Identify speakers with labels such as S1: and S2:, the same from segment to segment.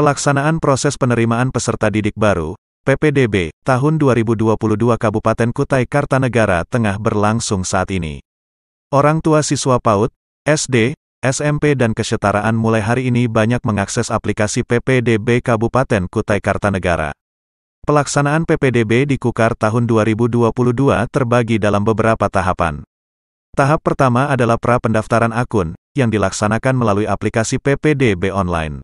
S1: Pelaksanaan proses penerimaan peserta didik baru, PPDB, tahun 2022 Kabupaten Kutai Kartanegara tengah berlangsung saat ini. Orang tua siswa PAUD, SD, SMP dan kesetaraan mulai hari ini banyak mengakses aplikasi PPDB Kabupaten Kutai Kartanegara. Pelaksanaan PPDB di Kukar tahun 2022 terbagi dalam beberapa tahapan. Tahap pertama adalah pra-pendaftaran akun, yang dilaksanakan melalui aplikasi PPDB online.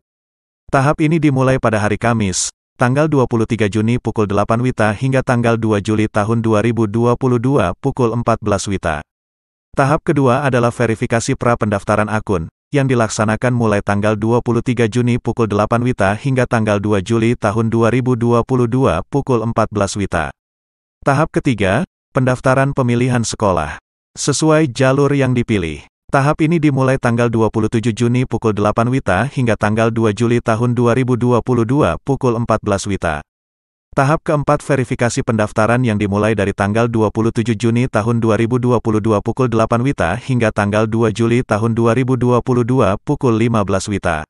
S1: Tahap ini dimulai pada hari Kamis, tanggal 23 Juni pukul 8 WITA hingga tanggal 2 Juli tahun 2022 pukul 14 WITA. Tahap kedua adalah verifikasi pra pendaftaran akun, yang dilaksanakan mulai tanggal 23 Juni pukul 8 WITA hingga tanggal 2 Juli tahun 2022 pukul 14 WITA. Tahap ketiga, pendaftaran pemilihan sekolah. Sesuai jalur yang dipilih. Tahap ini dimulai tanggal 27 Juni pukul 8 WITA hingga tanggal 2 Juli tahun 2022 pukul 14 WITA. Tahap keempat verifikasi pendaftaran yang dimulai dari tanggal 27 Juni tahun 2022 pukul 8 WITA hingga tanggal 2 Juli tahun 2022 pukul 15 WITA.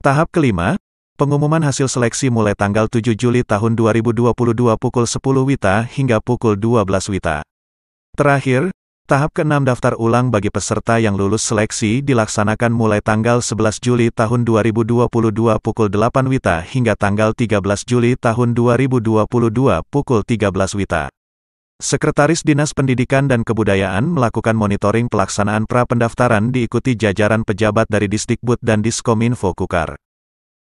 S1: Tahap kelima, pengumuman hasil seleksi mulai tanggal 7 Juli tahun 2022 pukul 10 WITA hingga pukul 12 WITA. Terakhir, Tahap ke-6 daftar ulang bagi peserta yang lulus seleksi dilaksanakan mulai tanggal 11 Juli tahun 2022 pukul 8 WITA hingga tanggal 13 Juli tahun 2022 pukul 13 WITA. Sekretaris Dinas Pendidikan dan Kebudayaan melakukan monitoring pelaksanaan pra-pendaftaran diikuti jajaran pejabat dari Disdikbud dan Diskominfo Kukar.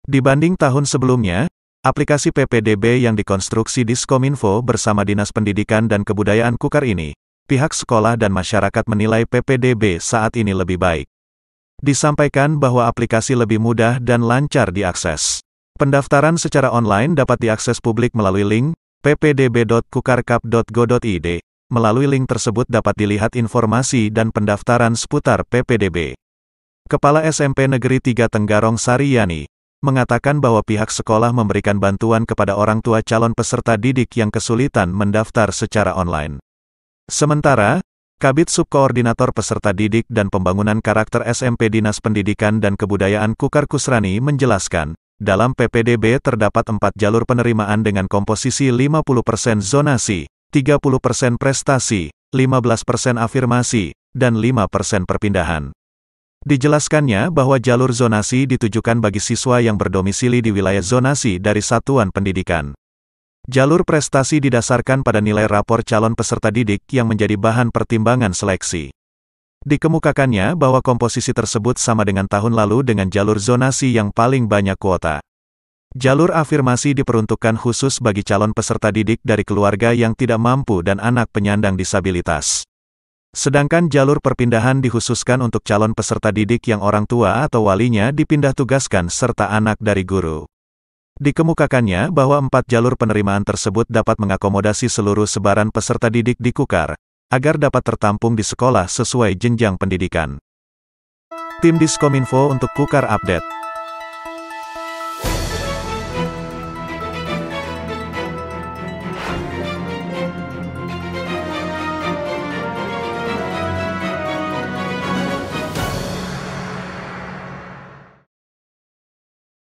S1: Dibanding tahun sebelumnya, aplikasi PPDB yang dikonstruksi Diskominfo bersama Dinas Pendidikan dan Kebudayaan Kukar ini pihak sekolah dan masyarakat menilai PPDB saat ini lebih baik. Disampaikan bahwa aplikasi lebih mudah dan lancar diakses. Pendaftaran secara online dapat diakses publik melalui link ppdb.kukarkap.go.id. Melalui link tersebut dapat dilihat informasi dan pendaftaran seputar PPDB. Kepala SMP Negeri 3 Tenggarong Sariyani, mengatakan bahwa pihak sekolah memberikan bantuan kepada orang tua calon peserta didik yang kesulitan mendaftar secara online. Sementara, Kabit Subkoordinator Peserta Didik dan Pembangunan Karakter SMP Dinas Pendidikan dan Kebudayaan Kukar Kusrani menjelaskan, dalam PPDB terdapat empat jalur penerimaan dengan komposisi 50% zonasi, 30% prestasi, 15% afirmasi, dan 5% perpindahan. Dijelaskannya bahwa jalur zonasi ditujukan bagi siswa yang berdomisili di wilayah zonasi dari satuan pendidikan. Jalur prestasi didasarkan pada nilai rapor calon peserta didik yang menjadi bahan pertimbangan seleksi. Dikemukakannya bahwa komposisi tersebut sama dengan tahun lalu dengan jalur zonasi yang paling banyak kuota. Jalur afirmasi diperuntukkan khusus bagi calon peserta didik dari keluarga yang tidak mampu dan anak penyandang disabilitas. Sedangkan jalur perpindahan dikhususkan untuk calon peserta didik yang orang tua atau walinya dipindah tugaskan serta anak dari guru. Dikemukakannya bahwa empat jalur penerimaan tersebut dapat mengakomodasi seluruh sebaran peserta didik di Kukar, agar dapat tertampung di sekolah sesuai jenjang pendidikan. Tim Diskominfo untuk Kukar Update